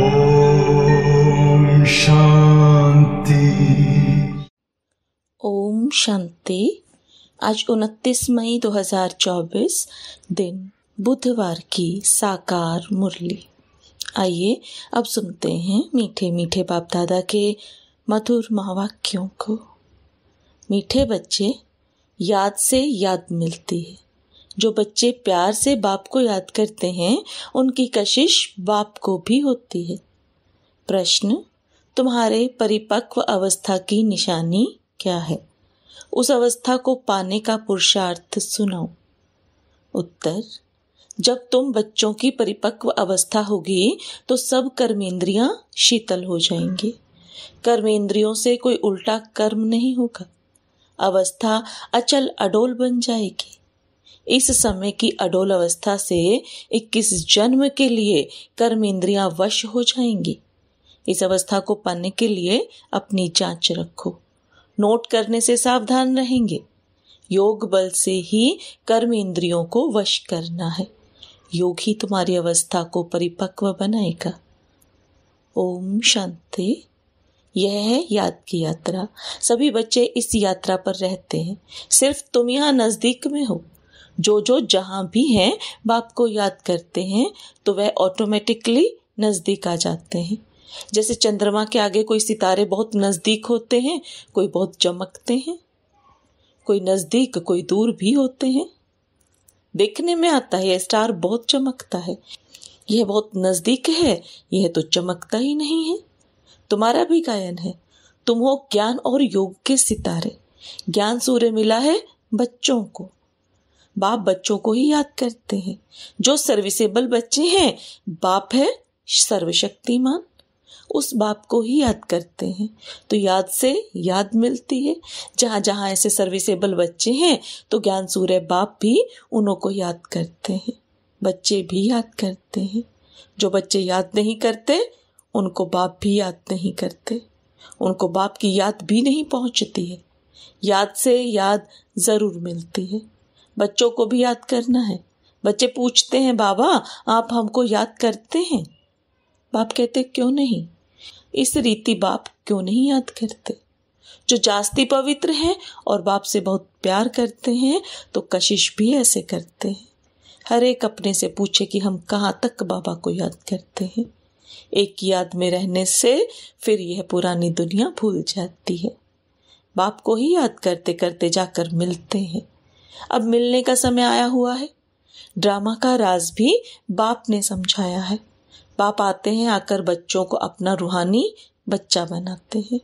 ओम शांति ओम शांति आज 29 मई 2024 दिन बुधवार की साकार मुरली आइए अब सुनते हैं मीठे मीठे बाप दादा के मधुर महावाक्यों को मीठे बच्चे याद से याद मिलती है जो बच्चे प्यार से बाप को याद करते हैं उनकी कशिश बाप को भी होती है प्रश्न तुम्हारे परिपक्व अवस्था की निशानी क्या है उस अवस्था को पाने का पुरुषार्थ सुनाओ उत्तर जब तुम बच्चों की परिपक्व अवस्था होगी तो सब कर्मेंद्रियां शीतल हो जाएंगी कर्मेंद्रियों से कोई उल्टा कर्म नहीं होगा अवस्था अचल अडोल बन जाएगी इस समय की अडोल अवस्था से इक्कीस जन्म के लिए कर्म इंद्रिया वश हो जाएंगी इस अवस्था को पाने के लिए अपनी जांच रखो नोट करने से सावधान रहेंगे योग बल से ही कर्म इंद्रियों को वश करना है योग ही तुम्हारी अवस्था को परिपक्व बनाएगा ओम शांति यह है याद की यात्रा सभी बच्चे इस यात्रा पर रहते हैं सिर्फ तुम यहाँ नज़दीक में हो जो जो जहाँ भी हैं बाप को याद करते हैं तो वह ऑटोमेटिकली नज़दीक आ जाते हैं जैसे चंद्रमा के आगे कोई सितारे बहुत नज़दीक होते हैं कोई बहुत चमकते हैं कोई नज़दीक कोई दूर भी होते हैं देखने में आता है यह स्टार बहुत चमकता है यह बहुत नज़दीक है यह तो चमकता ही नहीं है तुम्हारा भी गायन है तुम हो ज्ञान और योग के सितारे ज्ञान सूर्य मिला है बच्चों को बाप बच्चों को ही याद करते हैं जो सर्विसेबल बच्चे हैं बाप है सर्वशक्तिमान उस बाप को ही याद करते हैं तो याद से याद मिलती है जहाँ जहाँ ऐसे सर्विसेबल बच्चे हैं तो ज्ञान सूर्य बाप भी उनों को याद करते हैं बच्चे भी याद करते हैं जो बच्चे याद नहीं करते उनको बाप भी याद नहीं करते उनको बाप की याद भी नहीं पहुंचती है याद से याद ज़रूर मिलती है बच्चों को भी याद करना है बच्चे पूछते हैं बाबा आप हमको याद करते हैं बाप कहते क्यों नहीं इस रीति बाप क्यों नहीं याद करते जो जास्ती पवित्र हैं और बाप से बहुत प्यार करते हैं तो कशिश भी ऐसे करते हैं हर एक अपने से पूछे कि हम कहाँ तक बाबा को याद करते हैं एक याद में रहने से फिर यह पुरानी दुनिया भूल जाती है बाप को ही याद करते करते जाकर मिलते हैं अब मिलने का समय आया हुआ है ड्रामा का राज भी बाप ने समझाया है बाप आते हैं आकर बच्चों को अपना रूहानी बच्चा बनाते हैं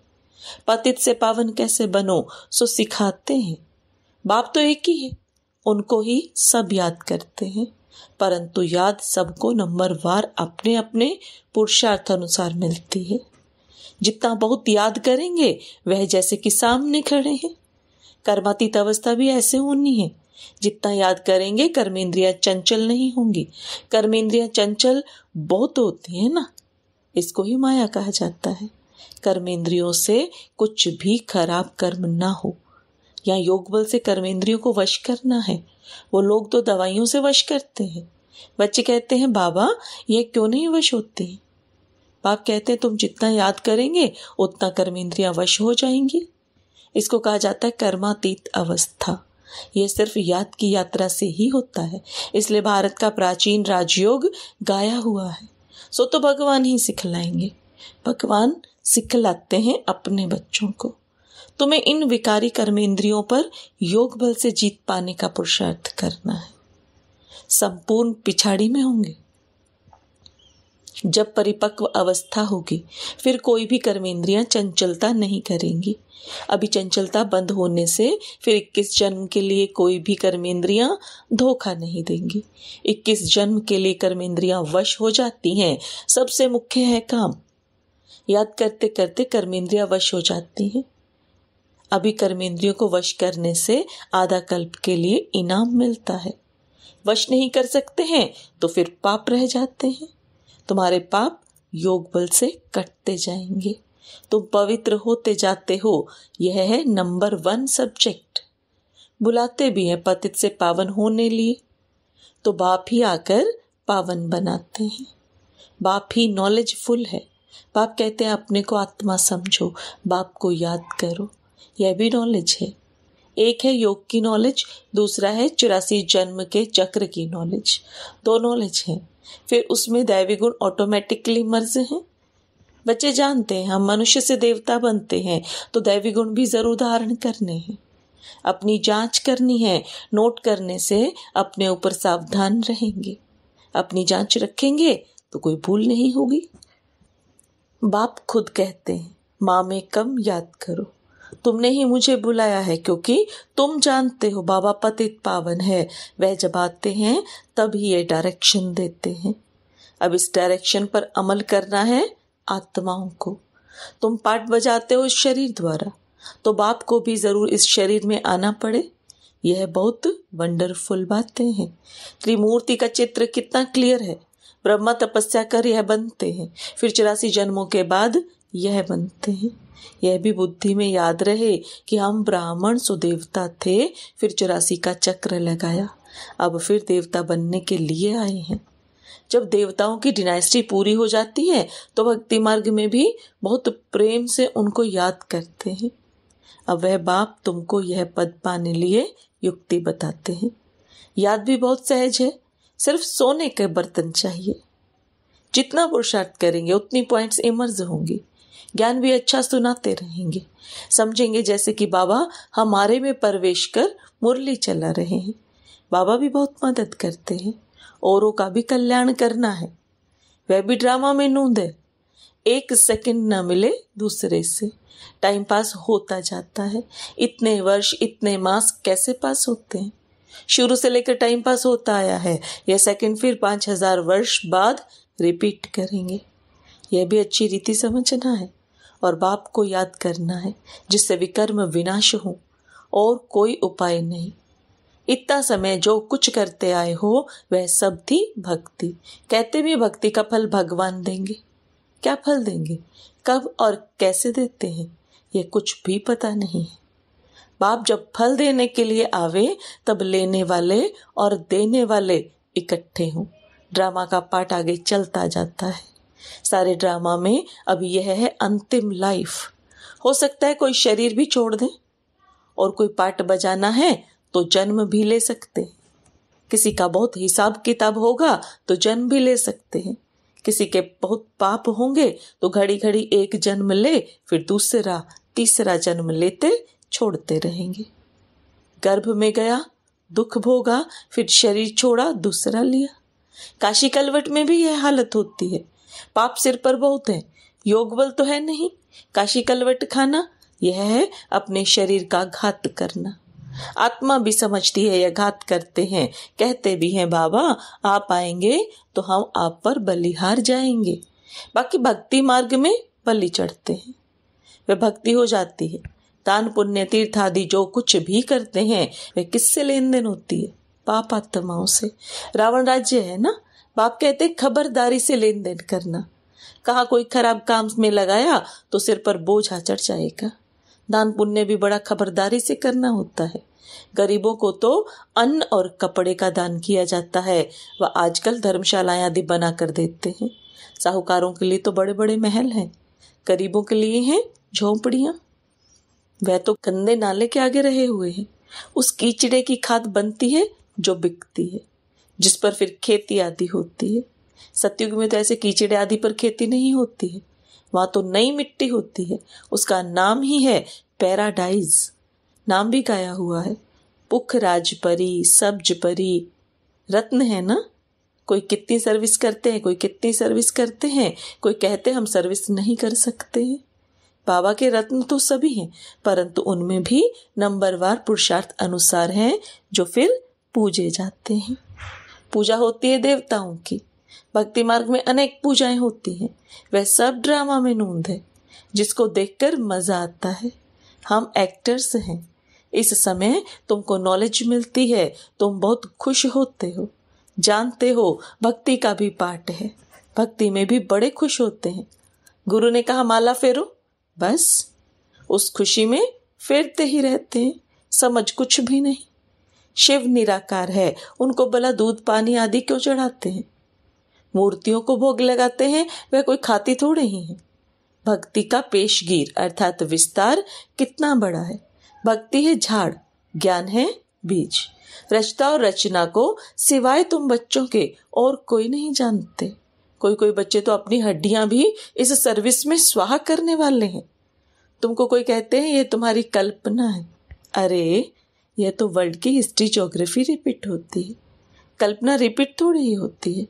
पतित से पावन कैसे बनो सो सिखाते हैं बाप तो एक ही है उनको ही सब याद करते हैं परंतु याद सबको नंबर वार अपने अपने पुरुषार्थ अनुसार मिलती है जितना बहुत याद करेंगे वह जैसे कि सामने खड़े हैं कर्मातीत अवस्था भी ऐसे होनी है जितना याद करेंगे कर्मेंद्रिया चंचल नहीं होंगी कर्मेंद्रिया चंचल बहुत होती है ना इसको ही माया कहा जाता है कर्मेंद्रियों से कुछ भी खराब कर्म ना हो या योग बल से कर्मेंद्रियों को वश करना है वो लोग तो दवाइयों से वश करते हैं बच्चे कहते हैं बाबा ये क्यों नहीं वश होते हैं बाप कहते हैं तुम जितना याद करेंगे उतना कर्मेंद्रिया वश हो जाएंगी इसको कहा जाता है कर्मातीत अवस्था यह सिर्फ याद की यात्रा से ही होता है इसलिए भारत का प्राचीन राजयोग गाया हुआ है सो तो भगवान ही सिखलाएंगे भगवान सिखलाते हैं अपने बच्चों को तुम्हें इन विकारी कर्मेंद्रियों पर योग बल से जीत पाने का पुरुषार्थ करना है संपूर्ण पिछाड़ी में होंगे जब परिपक्व अवस्था होगी फिर कोई भी कर्मेंद्रियां चंचलता नहीं करेंगी अभी चंचलता बंद होने से फिर 21 जन्म के लिए कोई भी कर्मेंद्रियां धोखा नहीं देंगी 21 जन्म के लिए कर्मेंद्रियां वश हो जाती हैं सबसे मुख्य है काम याद करते करते कर्मेंद्रियां वश हो जाती हैं अभी कर्मेंद्रियों को वश करने से आधा कल्प के लिए इनाम मिलता है वश नहीं कर सकते हैं तो फिर पाप रह जाते हैं तुम्हारे पाप योग बल से कटते जाएंगे तुम पवित्र होते जाते हो यह है नंबर वन सब्जेक्ट बुलाते भी हैं पतित से पावन होने लिए तो बाप ही आकर पावन बनाते हैं बाप ही नॉलेजफुल है बाप कहते हैं अपने को आत्मा समझो बाप को याद करो यह भी नॉलेज है एक है योग की नॉलेज दूसरा है चौरासी जन्म के चक्र की नॉलेज दो नॉलेज है फिर उसमें दैवी गुण ऑटोमेटिकली मर्ज हैं बच्चे जानते हैं हम मनुष्य से देवता बनते हैं तो दैवी गुण भी जरूर धारण करने हैं अपनी जांच करनी है नोट करने से अपने ऊपर सावधान रहेंगे अपनी जांच रखेंगे तो कोई भूल नहीं होगी बाप खुद कहते हैं माँ में कम याद करो तुमने ही मुझे बुलाया है क्योंकि तुम जानते हो बाबा पतित पावन है वह जब आते हैं तब ही ये डायरेक्शन देते हैं अब इस डायरेक्शन पर अमल करना है आत्माओं को तुम पाठ बजाते हो इस शरीर द्वारा तो बाप को भी जरूर इस शरीर में आना पड़े यह बहुत वंडरफुल बातें हैं त्रिमूर्ति का चित्र कितना क्लियर है ब्रह्मा तपस्या कर यह बनते हैं फिर चौरासी जन्मों के बाद यह बनते हैं यह भी बुद्धि में याद रहे कि हम ब्राह्मण सुदेवता थे फिर चौरासी का चक्र लगाया अब फिर देवता बनने के लिए आए हैं जब देवताओं की डिनाइस्टी पूरी हो जाती है तो भक्ति मार्ग में भी बहुत प्रेम से उनको याद करते हैं अब वह बाप तुमको यह पद पाने लिए युक्ति बताते हैं याद भी बहुत सहज है सिर्फ सोने के बर्तन चाहिए जितना पुरुषार्थ करेंगे उतनी पॉइंट्स इमर्ज होंगी ज्ञान भी अच्छा सुनाते रहेंगे समझेंगे जैसे कि बाबा हमारे में प्रवेश कर मुरली चला रहे हैं बाबा भी बहुत मदद करते हैं औरों का भी कल्याण करना है वह भी ड्रामा में नूंद है एक सेकंड ना मिले दूसरे से टाइम पास होता जाता है इतने वर्ष इतने मास कैसे पास होते हैं शुरू से लेकर टाइम पास होता आया है यह सेकंड फिर पांच हजार वर्ष बाद रिपीट करेंगे यह भी अच्छी रीति समझना है और बाप को याद करना है जिससे विकर्म विनाश हो और कोई उपाय नहीं इतना समय जो कुछ करते आए हो वह सब थी भक्ति कहते भी भक्ति का फल भगवान देंगे क्या फल देंगे कब और कैसे देते हैं यह कुछ भी पता नहीं है बाप जब फल देने के लिए आवे तब लेने वाले और देने वाले इकट्ठे हों ड्रामा का पार्ट आगे चलता जाता है सारे ड्रामा में अभी यह है अंतिम लाइफ हो सकता है कोई शरीर भी छोड़ दे और कोई पार्ट बजाना है तो जन्म भी ले सकते हैं किसी का बहुत हिसाब किताब होगा तो जन्म भी ले सकते हैं किसी के बहुत पाप होंगे तो घड़ी घड़ी एक जन्म ले फिर दूसरा तीसरा जन्म लेते छोड़ते रहेंगे गर्भ में गया दुख भोगा फिर शरीर छोड़ा दूसरा लिया काशी कलवट में भी यह हालत होती है पाप सिर पर बहुत है योग बल तो है नहीं काशी कलवट खाना यह है अपने शरीर का घात करना आत्मा भी समझती है यह घात करते हैं कहते भी हैं बाबा आप आएंगे तो हम आप पर बलिहार जाएंगे बाकी भक्ति मार्ग में बलि चढ़ते हैं वे भक्ति हो जाती है दान पुण्य तीर्थ आदि जो कुछ भी करते हैं वे किससे लेन देन होती है पाप आत्माओं से रावण राज्य है ना बाप कहते खबरदारी से लेन देन करना कहा कोई खराब काम में लगाया तो सिर पर आ चढ़ जाएगा दान पुण्य भी बड़ा खबरदारी से करना होता है गरीबों को तो अन्न और कपड़े का दान किया जाता है वह आजकल धर्मशालाएं आदि बना कर देते हैं साहूकारों के लिए तो बड़े बड़े महल हैं गरीबों के लिए हैं झोंपड़िया वह तो गंदे नाले के आगे रहे हुए हैं उस कीचड़े की खाद बनती है जो बिकती है जिस पर फिर खेती आदि होती है सत्युग में तो ऐसे कीचड़ आदि पर खेती नहीं होती है वहाँ तो नई मिट्टी होती है उसका नाम ही है पैराडाइज नाम भी गाया हुआ है पुख परी सब्ज परी रत्न है ना कोई कितनी सर्विस करते हैं कोई कितनी सर्विस करते हैं कोई कहते हम सर्विस नहीं कर सकते हैं बाबा के रत्न तो सभी हैं परंतु उनमें भी नंबरवार पुरुषार्थ अनुसार हैं जो फिर पूजे जाते हैं पूजा होती है देवताओं की भक्ति मार्ग में अनेक पूजाएं होती हैं वह सब ड्रामा में नूंद है जिसको देखकर मजा आता है हम एक्टर्स हैं इस समय तुमको नॉलेज मिलती है तुम बहुत खुश होते हो जानते हो भक्ति का भी पार्ट है भक्ति में भी बड़े खुश होते हैं गुरु ने कहा माला फेरो बस उस खुशी में फेरते ही रहते हैं समझ कुछ भी नहीं शिव निराकार है उनको भला दूध पानी आदि क्यों चढ़ाते हैं मूर्तियों को भोग लगाते हैं वह कोई खाती थोड़े ही है भक्ति का पेशगीर अर्थात विस्तार कितना बड़ा है भक्ति है झाड़ ज्ञान है बीज रचता और रचना को सिवाय तुम बच्चों के और कोई नहीं जानते कोई कोई बच्चे तो अपनी हड्डियां भी इस सर्विस में स्वाहा करने वाले हैं तुमको कोई कहते हैं ये तुम्हारी कल्पना है अरे यह तो वर्ल्ड की हिस्ट्री जोग्राफी रिपीट होती है कल्पना रिपीट थोड़ी ही होती है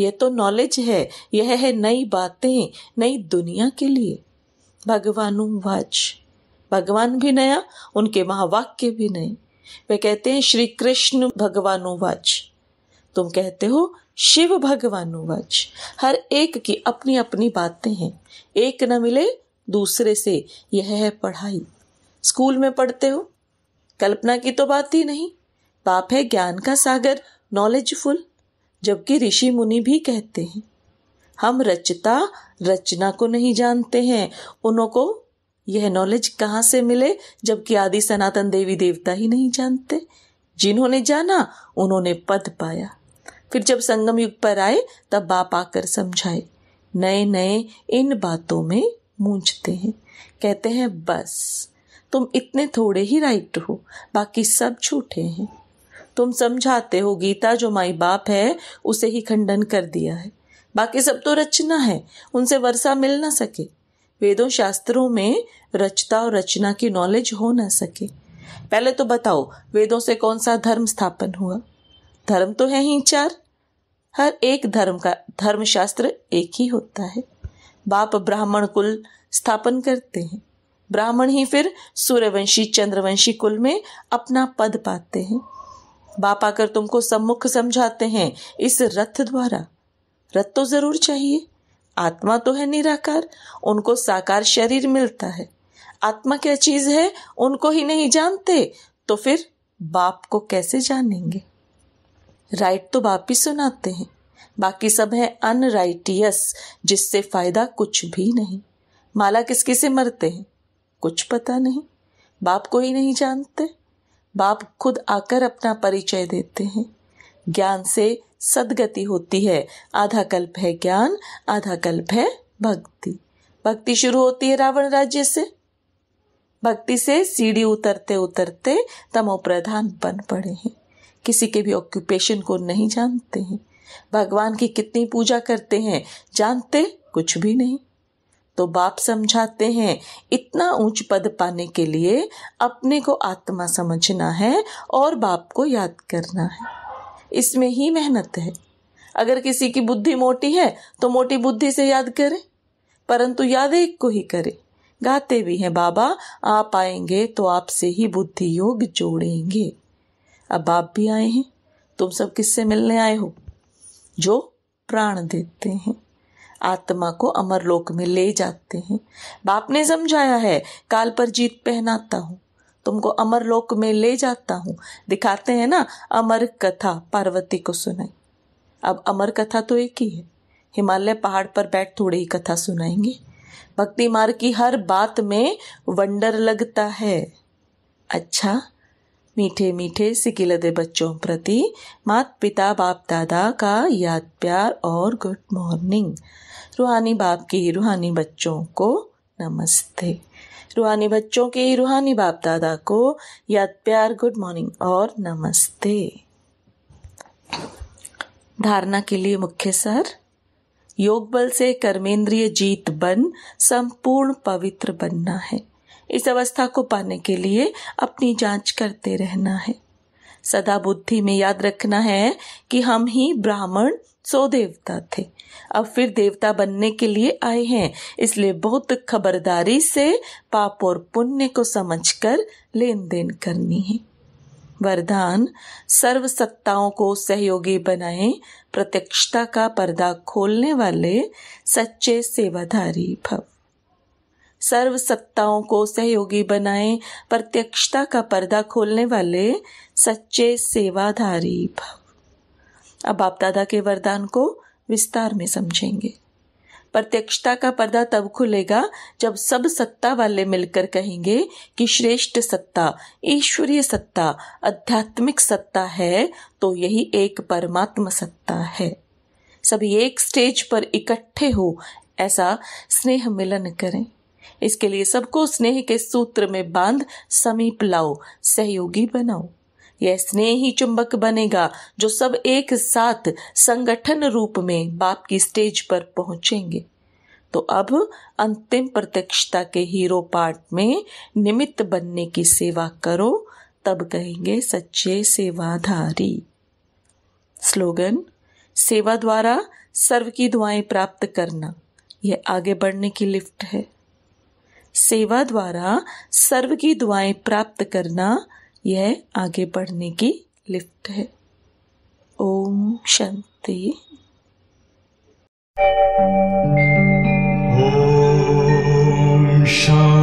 यह तो नॉलेज है यह है नई बातें नई दुनिया के लिए भगवानुवाच भगवान भी नया उनके महावाक्य भी नए वे कहते हैं श्री कृष्ण भगवानुवाच तुम कहते हो शिव भगवानुवाच हर एक की अपनी अपनी बातें हैं एक न मिले दूसरे से यह है पढ़ाई स्कूल में पढ़ते हो कल्पना की तो बात ही नहीं पाप है ज्ञान का सागर नॉलेजफुल जबकि ऋषि मुनि भी कहते हैं हम रचता रचना को नहीं जानते हैं उन्हों को यह नॉलेज कहाँ से मिले जबकि आदि सनातन देवी देवता ही नहीं जानते जिन्होंने जाना उन्होंने पद पाया फिर जब संगम युग पर आए तब बाप आकर समझाए नए नए इन बातों में मूझते हैं कहते हैं बस तुम इतने थोड़े ही राइट हो बाकी सब झूठे हैं तुम समझाते हो गीता जो माई बाप है उसे ही खंडन कर दिया है बाकी सब तो रचना है उनसे वर्षा मिल ना सके वेदों शास्त्रों में रचता और रचना की नॉलेज हो ना सके पहले तो बताओ वेदों से कौन सा धर्म स्थापन हुआ धर्म तो है ही चार हर एक धर्म का धर्म शास्त्र एक ही होता है बाप ब्राह्मण कुल स्थापन करते हैं ब्राह्मण ही फिर सूर्यवंशी चंद्रवंशी कुल में अपना पद पाते हैं बाप आकर तुमको सम्मुख समझाते हैं इस रथ द्वारा रथ तो जरूर चाहिए आत्मा तो है निराकार उनको साकार शरीर मिलता है आत्मा क्या चीज है उनको ही नहीं जानते तो फिर बाप को कैसे जानेंगे राइट तो बाप ही सुनाते हैं बाकी सब है अनराइटियस जिससे फायदा कुछ भी नहीं माला किसकी से मरते हैं कुछ पता नहीं बाप को ही नहीं जानते बाप खुद आकर अपना परिचय देते हैं ज्ञान से सदगति होती है आधा कल्प है ज्ञान आधा कल्प है भक्ति भक्ति शुरू होती है रावण राज्य से भक्ति से सीढ़ी उतरते उतरते तमो प्रधान बन पड़े हैं किसी के भी ऑक्यूपेशन को नहीं जानते हैं भगवान की कितनी पूजा करते हैं जानते कुछ भी नहीं तो बाप समझाते हैं इतना ऊंच पद पाने के लिए अपने को आत्मा समझना है और बाप को याद करना है इसमें ही मेहनत है अगर किसी की बुद्धि मोटी है तो मोटी बुद्धि से याद करे परंतु याद एक को ही करे गाते भी हैं बाबा आप आएंगे तो आपसे ही बुद्धि योग जोड़ेंगे अब आप भी आए हैं तुम सब किससे मिलने आए हो जो प्राण देते हैं आत्मा को अमरलोक में ले जाते हैं बाप ने समझाया है काल पर जीत पहनाता हूँ तुमको अमर लोक में ले जाता हूँ दिखाते हैं ना अमर कथा पार्वती को सुनाई अब अमर कथा तो एक ही है हिमालय पहाड़ पर बैठ थोड़ी ही कथा सुनाएंगे भक्ति मार्ग की हर बात में वंडर लगता है अच्छा मीठे मीठे सिकिलदे बच्चों प्रति मात पिता बाप दादा का याद प्यार और गुड मॉर्निंग रूहानी बाप के रूहानी बच्चों को नमस्ते रूहानी बच्चों के रूहानी बाप दादा को याद प्यार गुड मॉर्निंग और नमस्ते धारणा के लिए मुख्य सर योग बल से कर्मेंद्रिय जीत बन संपूर्ण पवित्र बनना है इस अवस्था को पाने के लिए अपनी जांच करते रहना है सदा बुद्धि में याद रखना है कि हम ही ब्राह्मण सो देवता थे अब फिर देवता बनने के लिए आए हैं इसलिए बहुत खबरदारी से पाप और पुण्य को समझकर लेन देन करनी है वरदान सर्व सत्ताओं को सहयोगी बनाए प्रत्यक्षता का पर्दा खोलने वाले सच्चे सेवाधारी भव सर्व सत्ताओं को सहयोगी बनाए प्रत्यक्षता का पर्दा खोलने वाले सच्चे सेवाधारी भव अब आप दादा के वरदान को विस्तार में समझेंगे प्रत्यक्षता का पर्दा तब खुलेगा जब सब सत्ता वाले मिलकर कहेंगे कि श्रेष्ठ सत्ता ईश्वरीय सत्ता आध्यात्मिक सत्ता है तो यही एक परमात्म सत्ता है सभी एक स्टेज पर इकट्ठे हो ऐसा स्नेह मिलन करें इसके लिए सबको स्नेह के सूत्र में बांध समीप लाओ सहयोगी बनाओ यह स्नेह ही चुंबक बनेगा जो सब एक साथ संगठन रूप में बाप की स्टेज पर पहुंचेंगे तो अब अंतिम प्रत्यक्षता के हीरो पार्ट में निमित्त बनने की सेवा करो तब कहेंगे सच्चे सेवाधारी स्लोगन सेवा द्वारा सर्व की दुआएं प्राप्त करना यह आगे बढ़ने की लिफ्ट है सेवा द्वारा सर्व की दुआएं प्राप्त करना यह आगे बढ़ने की लिफ्ट है ओम शांति ओम शांति